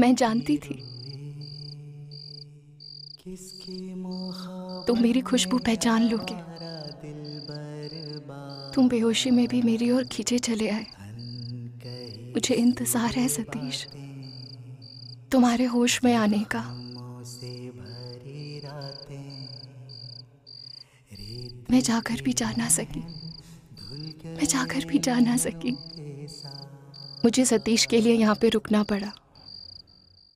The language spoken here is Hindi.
मैं जानती थी तुम मेरी खुशबू पहचान लोगे तुम बेहोशी में भी मेरी ओर खींचे चले आए मुझे इंतजार है सतीश तुम्हारे होश में आने का मैं जाकर भी जा ना सकी मैं जाकर भी जा ना सकी मुझे सतीश के लिए यहाँ पे रुकना पड़ा